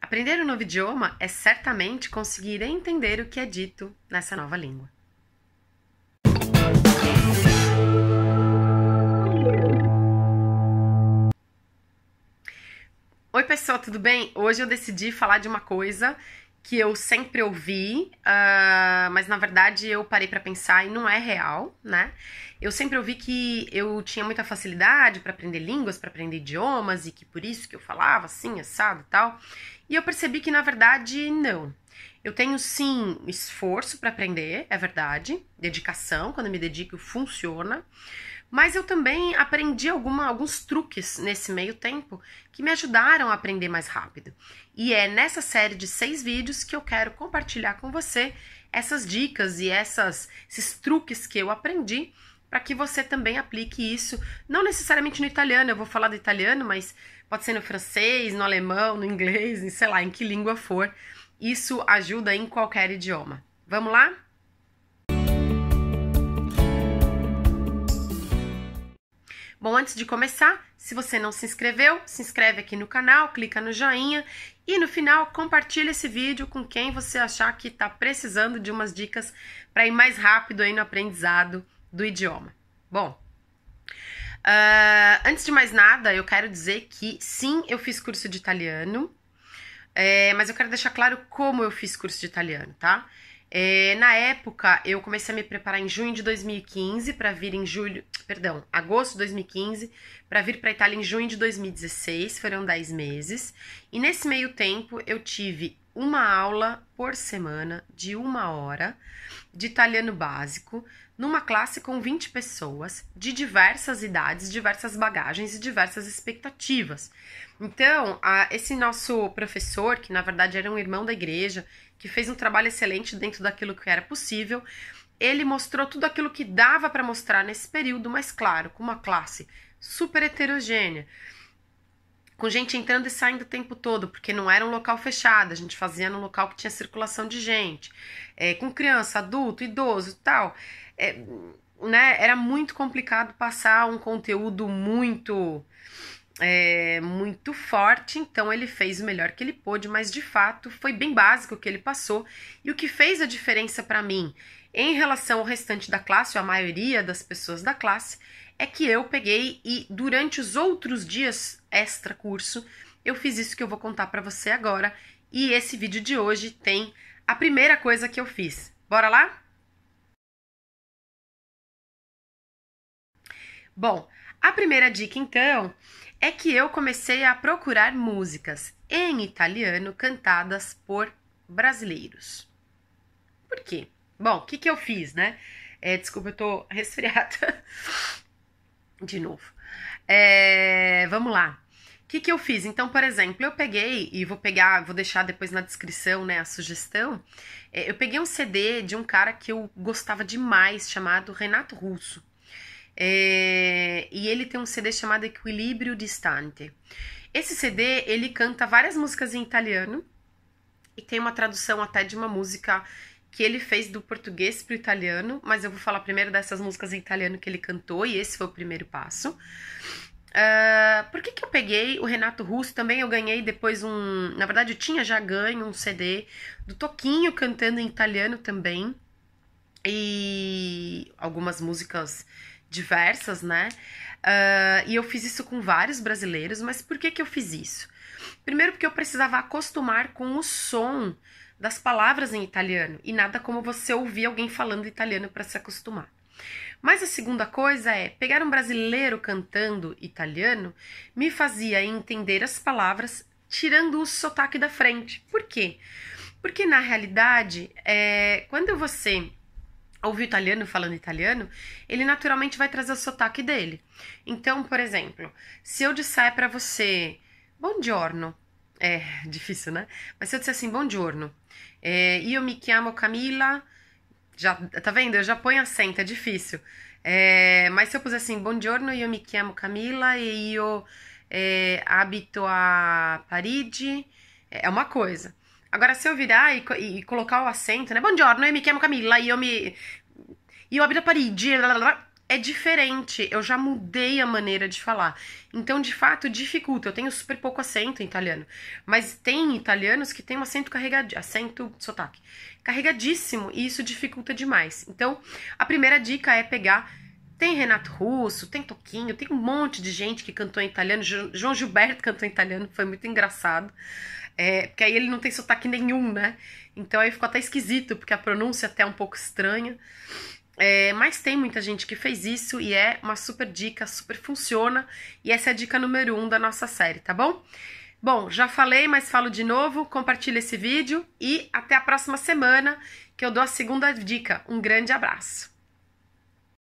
Aprender um novo idioma é certamente conseguir entender o que é dito nessa nova língua. Oi, pessoal, tudo bem? Hoje eu decidi falar de uma coisa que eu sempre ouvi, uh, mas na verdade eu parei para pensar e não é real, né? Eu sempre ouvi que eu tinha muita facilidade para aprender línguas, para aprender idiomas e que por isso que eu falava assim, assado e tal. E eu percebi que na verdade não. Eu tenho sim esforço para aprender, é verdade, dedicação, quando me dedico funciona. Mas eu também aprendi alguma, alguns truques nesse meio tempo que me ajudaram a aprender mais rápido. E é nessa série de seis vídeos que eu quero compartilhar com você essas dicas e essas, esses truques que eu aprendi para que você também aplique isso, não necessariamente no italiano, eu vou falar do italiano, mas pode ser no francês, no alemão, no inglês, sei lá, em que língua for. Isso ajuda em qualquer idioma. Vamos lá? Bom, antes de começar, se você não se inscreveu, se inscreve aqui no canal, clica no joinha e no final compartilha esse vídeo com quem você achar que está precisando de umas dicas para ir mais rápido aí no aprendizado do idioma. Bom, uh, antes de mais nada, eu quero dizer que sim, eu fiz curso de italiano, é, mas eu quero deixar claro como eu fiz curso de italiano, tá? É, na época, eu comecei a me preparar em junho de 2015 para vir em julho, perdão, agosto de 2015, para vir para Itália em junho de 2016, foram 10 meses. E nesse meio tempo, eu tive uma aula por semana de uma hora de italiano básico, numa classe com 20 pessoas de diversas idades, diversas bagagens e diversas expectativas. Então, a, esse nosso professor, que na verdade era um irmão da igreja, que fez um trabalho excelente dentro daquilo que era possível. Ele mostrou tudo aquilo que dava para mostrar nesse período, mas claro, com uma classe super heterogênea, com gente entrando e saindo o tempo todo, porque não era um local fechado, a gente fazia num local que tinha circulação de gente, é, com criança, adulto, idoso tal. É, né, era muito complicado passar um conteúdo muito é, muito forte, então ele fez o melhor que ele pôde, mas de fato foi bem básico o que ele passou. E o que fez a diferença para mim em relação ao restante da classe, ou a maioria das pessoas da classe, é que eu peguei e durante os outros dias extra curso, eu fiz isso que eu vou contar para você agora. E esse vídeo de hoje tem a primeira coisa que eu fiz. Bora lá? Bom, a primeira dica então é que eu comecei a procurar músicas em italiano cantadas por brasileiros. Por quê? Bom, o que, que eu fiz, né? É, desculpa, eu tô resfriada. De novo. É, vamos lá. O que, que eu fiz? Então, por exemplo, eu peguei, e vou pegar, vou deixar depois na descrição, né, a sugestão. É, eu peguei um CD de um cara que eu gostava demais, chamado Renato Russo. É, e ele tem um CD chamado Equilíbrio Distante. Esse CD ele canta várias músicas em italiano e tem uma tradução até de uma música que ele fez do português para o italiano, mas eu vou falar primeiro dessas músicas em italiano que ele cantou e esse foi o primeiro passo. Uh, por que, que eu peguei o Renato Russo? Também eu ganhei depois um. Na verdade, eu tinha já ganho um CD do Toquinho cantando em italiano também. E algumas músicas diversas, né? Uh, e eu fiz isso com vários brasileiros, mas por que, que eu fiz isso? Primeiro, porque eu precisava acostumar com o som das palavras em italiano, e nada como você ouvir alguém falando italiano para se acostumar. Mas a segunda coisa é pegar um brasileiro cantando italiano me fazia entender as palavras tirando o sotaque da frente. Por quê? Porque na realidade, é, quando você o italiano falando italiano, ele naturalmente vai trazer o sotaque dele. Então, por exemplo, se eu disser para você, bom giorno, é difícil, né? Mas se eu disser assim, bom giorno, é, eu me chamo Camila, já, tá vendo? Eu já ponho acento, é difícil. É, mas se eu puser assim, bom giorno, eu me chamo Camila e eu é, habito a Parigi, é uma coisa. Agora, se eu virar e, e, e colocar o acento, né? Buongiorno, eu me chamo Camila, e eu me... E eu abro a parede, é diferente. Eu já mudei a maneira de falar. Então, de fato, dificulta. Eu tenho super pouco acento em italiano. Mas tem italianos que têm um acento carregadíssimo, acento sotaque carregadíssimo, e isso dificulta demais. Então, a primeira dica é pegar tem Renato Russo, tem Toquinho, tem um monte de gente que cantou em italiano. João Gilberto cantou em italiano, foi muito engraçado. É, porque aí ele não tem sotaque nenhum, né? Então aí ficou até esquisito, porque a pronúncia é até é um pouco estranha. É, mas tem muita gente que fez isso e é uma super dica, super funciona. E essa é a dica número um da nossa série, tá bom? Bom, já falei, mas falo de novo. Compartilha esse vídeo e até a próxima semana que eu dou a segunda dica. Um grande abraço!